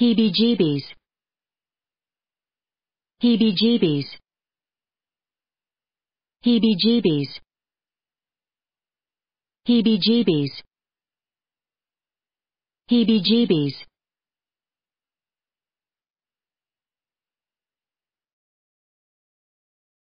heebie-jeebies heebie-jeebies heebie-jeebies heebie-jeebies heebie-jeebies